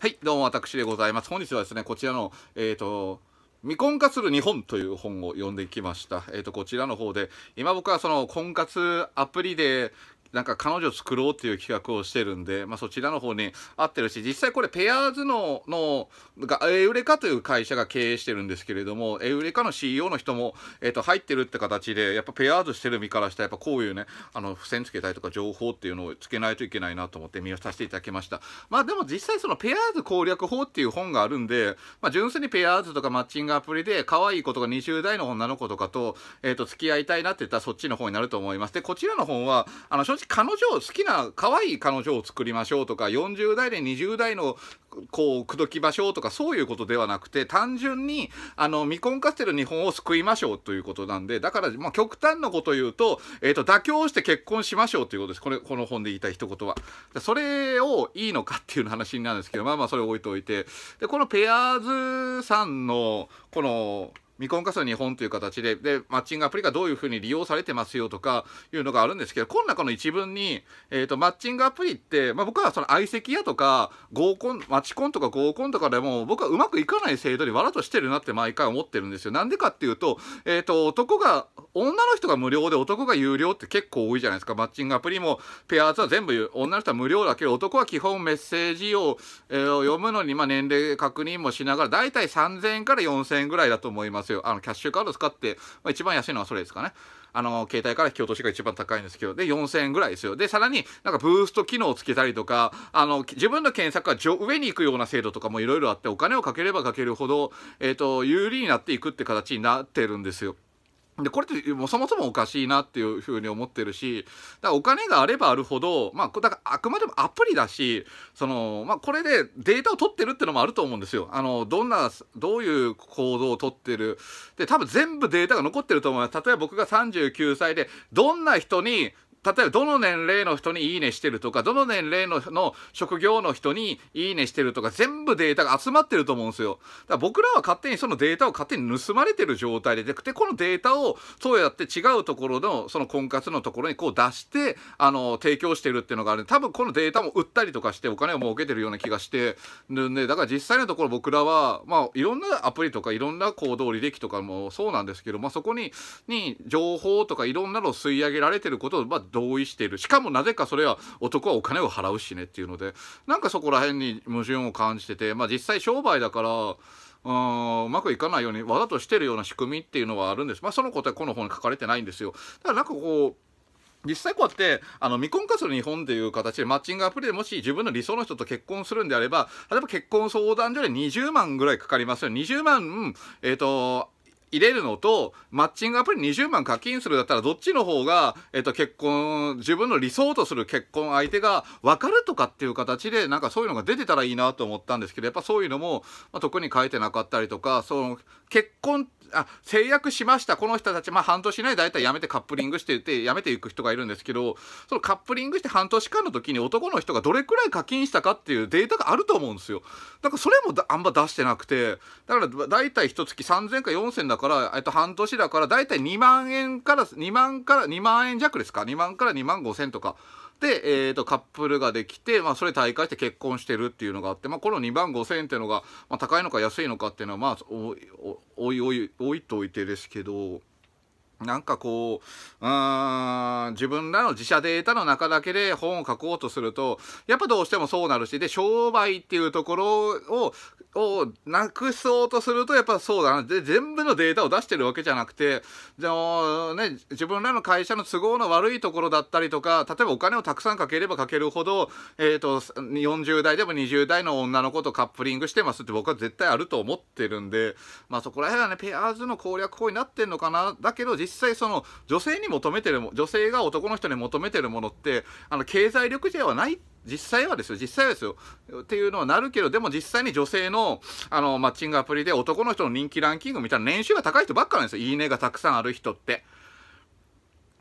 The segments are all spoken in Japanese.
はい、どうも私でございます。本日はですね、こちらの、えっ、ー、と、未婚化する日本という本を読んでいきました。えっ、ー、と、こちらの方で、今僕はその婚活アプリでなんか彼女を作ろうっていう企画をしてるんで、まあ、そちらの方に合ってるし実際これペアーズののがエウレカという会社が経営してるんですけれどもエウレカの CEO の人も、えー、と入ってるって形でやっぱペアーズしてる身からしたらやっぱこういうねあの付箋つけたりとか情報っていうのをつけないといけないなと思って見をさせていただきましたまあでも実際そのペアーズ攻略法っていう本があるんで、まあ、純粋にペアーズとかマッチングアプリで可愛い子とか20代の女の子とかと,、えー、と付き合いたいなって言ったらそっちの方になると思いますでこちらの本はあの正直私彼女を好きな可愛い彼女を作りましょうとか40代で20代の子を口説きましょうとかそういうことではなくて単純にあの未婚化してる日本を救いましょうということなんでだから、まあ、極端なこと言うと,、えー、と妥協して結婚しましょうということですこれこの本で言いたい一言は。それをいいのかっていう話になるんですけどまあまあそれ置いといてでこのペアーズさんのこの未婚化る日本という形ででマッチングアプリがどういうふうに利用されてますよとかいうのがあるんですけどこの中の一文に、えーと、マッチングアプリって、まあ、僕はその相席屋とか合コンマチコンとか合コンとかでも僕はうまくいかない制度にわらとしてるなって毎回思ってるんですよ。なんでかっていうと,、えーと男が女の人が無料で男が有料って結構多いじゃないですか。マッチングアプリも、ペアーズは全部女の人は無料だけど、男は基本メッセージを、えー、読むのに、まあ、年齢確認もしながら、だいたい3000円から4000円ぐらいだと思いますよ。あの、キャッシュカード使って、まあ、一番安いのはそれですかね。あの、携帯から引き落としが一番高いんですけど、で、4000円ぐらいですよ。で、さらに、なんかブースト機能をつけたりとか、あの、自分の検索が上に行くような制度とかもいろいろあって、お金をかければかけるほど、えっ、ー、と、有利になっていくって形になってるんですよ。で、これってもそもそもおかしいなっていうふうに思ってるし、だからお金があればあるほど、まあ、だからあくまでもアプリだし、その、まあ、これでデータを取ってるってのもあると思うんですよ。あの、どんな、どういう行動を取ってる。で、多分全部データが残ってると思います。例えば僕が39歳で、どんな人に例えばどの年齢の人にいいねしてるとかどの年齢のの職業の人にいいねしてるとか全部データが集まってると思うんですよだから僕らは勝手にそのデータを勝手に盗まれてる状態ででこのデータをそうやって違うところのその婚活のところにこう出してあの提供してるっていうのがある多分このデータも売ったりとかしてお金を儲けてるような気がしてるんでだから実際のところ僕らはまあいろんなアプリとかいろんな行動履歴とかもそうなんですけど、まあ、そこにに情報とかいろんなのを吸い上げられてることを、まあ、同意しているしかもなぜかそれは男はお金を払うしねっていうのでなんかそこら辺に矛盾を感じててまあ実際商売だから。うんうまくいかないようにわざとしてるような仕組みっていうのはあるんです。まあそのことはこの本に書かれてないんですよ。だからなんかこう実際こうやってあの未婚化する日本という形でマッチングアプリでもし自分の理想の人と結婚するんであれば例えば結婚相談所で20万ぐらいかかりますよ20万、えっ、ー、と入れるのと、マッチングアプリ20万課金するだったら、どっちの方が、えっと、結婚、自分の理想とする結婚相手が分かるとかっていう形で、なんかそういうのが出てたらいいなと思ったんですけど、やっぱそういうのも、まあ、特に書いてなかったりとか、その、結婚、あ、制約しました、この人たち、まあ半年内だいたいやめてカップリングしてって、やめていく人がいるんですけど、そのカップリングして半年間の時に男の人がどれくらい課金したかっていうデータがあると思うんですよ。だからそれもあんま出してなくて、だから大体一月3000か4000だから、えっと、半年だから大体2万円から2万から2万円弱ですか2万から2万5千とかで、えーと、カップルができて、まあ、それ退会して結婚してるっていうのがあって、まあ、この2万5,000円っていうのが、まあ、高いのか安いのかっていうのはまあおいおいおい置いといてですけどなんかこう、うん、自分らの自社データの中だけで本を書こうとすると、やっぱどうしてもそうなるし、で、商売っていうところを、をなくそうとすると、やっぱそうだな。で、全部のデータを出してるわけじゃなくて、じゃあ、ね、自分らの会社の都合の悪いところだったりとか、例えばお金をたくさんかければかけるほど、えっ、ー、と、40代でも20代の女の子とカップリングしてますって僕は絶対あると思ってるんで、まあそこら辺はね、ペアーズの攻略法になってんのかな。だけど、実実際その女性に求めてる女性が男の人に求めてるものってあの経済力ではない実際はですよ実際はですよっていうのはなるけどでも実際に女性のあのマッチングアプリで男の人の人気ランキングみたいな年収が高い人ばっかなんですよいいねがたくさんある人って。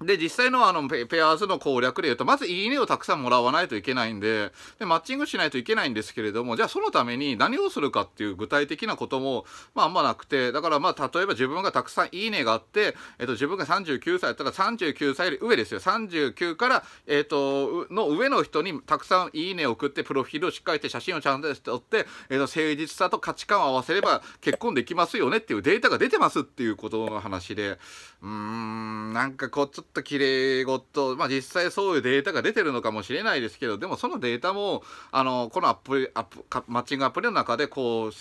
で、実際のあのペ、ペアーズの攻略で言うと、まずいいねをたくさんもらわないといけないんで、で、マッチングしないといけないんですけれども、じゃあそのために何をするかっていう具体的なことも、まああんまなくて、だからまあ例えば自分がたくさんいいねがあって、えっと自分が39歳だったら39歳より上ですよ。39から、えっと、の上の人にたくさんいいねを送って、プロフィールをしっかりして写真をちゃんと撮って、えっと誠実さと価値観を合わせれば結婚できますよねっていうデータが出てますっていうことの話で、うーん、なんかこうちょっとと綺麗ごと、まあ、実際そういうデータが出てるのかもしれないですけどでもそのデータもあのこのアプリアプマッチングアプリの中でこう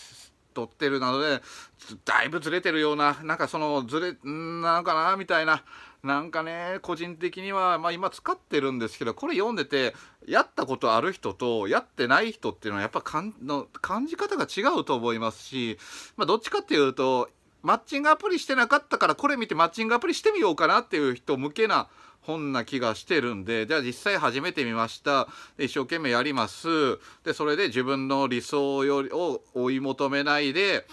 取ってるなのでだいぶずれてるようななんかそのずれなのかなみたいななんかね個人的には、まあ、今使ってるんですけどこれ読んでてやったことある人とやってない人っていうのはやっぱかんの感じ方が違うと思いますし、まあ、どっちかっていうとマッチングアプリしてなかったからこれ見てマッチングアプリしてみようかなっていう人向けな本な気がしてるんでじゃあ実際始めてみました一生懸命やりますでそれで自分の理想よりを追い求めないで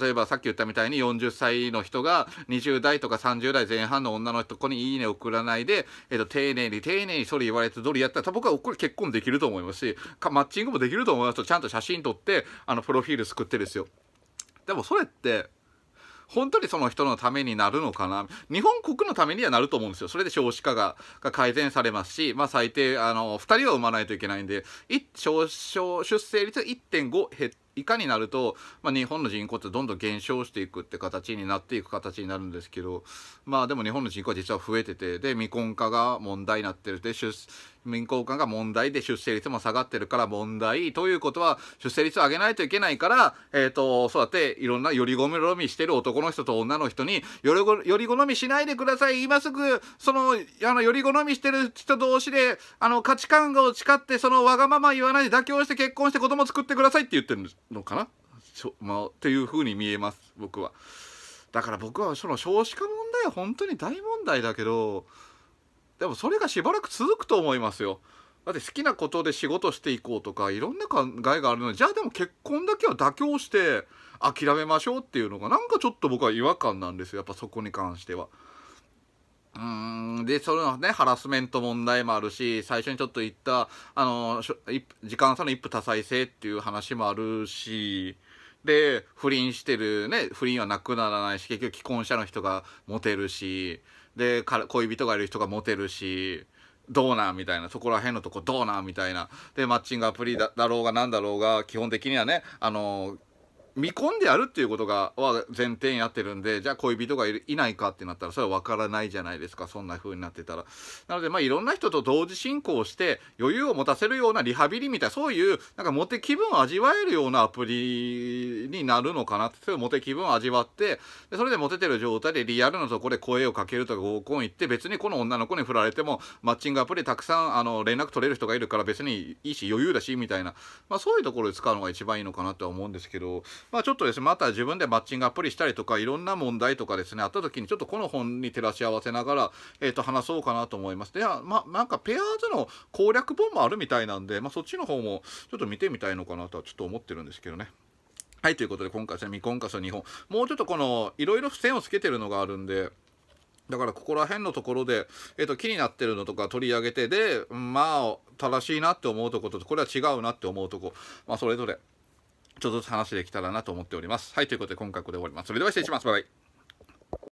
例えばさっき言ったみたいに40歳の人が20代とか30代前半の女の人に「いいね」送らないで、えー、と丁寧に丁寧にそれ言われてどれやったら僕はこれ結婚できると思いますしマッチングもできると思いますとちゃんと写真撮ってあのプロフィール作ってるんですよ。でもそれって本当にその人のためになるのかな日本国のためにはなると思うんですよそれで少子化が改善されますし、まあ、最低あの2人は産まないといけないんで少子出生率1.5減って以下になると、まあ、日本の人口ってどんどん減少していくって形になっていく形になるんですけどまあでも日本の人口は実は増えててで未婚化が問題になってるで出民間が問題で出生率も下がってるから問題ということは出生率を上げないといけないから、えーと、そうやっていろんなより好みしてる男の人と女の人によりごより好みしないでください今すぐそのあのより好みしてる人同士であの価値観が誓ってそのわがまま言わないで妥協して結婚して子供作ってくださいって言ってるのかなと、まあ、っていうふうに見えます僕は。だから僕はその少子化問題は本当に大問題だけどでもそれがしばらく続くと思いますよだって好きなことで仕事していこうとかいろんな考えがあるのにじゃあでも結婚だけは妥協して諦めましょうっていうのがなんかちょっと僕は違和感なんですよやっぱそこに関しては。うんでそれのねハラスメント問題もあるし最初にちょっと言ったあの時間差の一夫多妻制っていう話もあるしで不倫してるね不倫はなくならないし結局既婚者の人がモテるしで恋人がいる人がモテるしどうなんみたいなそこら辺のとこどうなんみたいなでマッチングアプリだろうが何だろうが基本的にはねあの見込んでやるっていうことがは前提になってるんでじゃあ恋人がいないかってなったらそれは分からないじゃないですかそんな風になってたらなのでまあいろんな人と同時進行して余裕を持たせるようなリハビリみたいなそういうなんかモテ気分を味わえるようなアプリになるのかなってそういうモテ気分を味わってでそれでモテてる状態でリアルなとこで声をかけるとか合コン行って別にこの女の子に振られてもマッチングアプリたくさんあの連絡取れる人がいるから別にいいし余裕だしみたいな、まあ、そういうところで使うのが一番いいのかなとは思うんですけどまあ、ちょっとですねまた自分でマッチングアプリしたりとかいろんな問題とかですねあった時にちょっとこの本に照らし合わせながら、えー、と話そうかなと思いますでまあなんかペアーズの攻略本もあるみたいなんで、まあ、そっちの方もちょっと見てみたいのかなとはちょっと思ってるんですけどね。はい、ということで今回ですね、未婚化と日本。もうちょっとこの、いろいろ付箋をつけてるのがあるんで、だからここら辺のところで、えっと、気になってるのとか取り上げて、で、まあ、正しいなって思うとこと、これは違うなって思うとこ、まあ、それぞれちょっとずつ話できたらなと思っております。はい、ということで今回ここで終わります。それでは失礼します。バイバイ。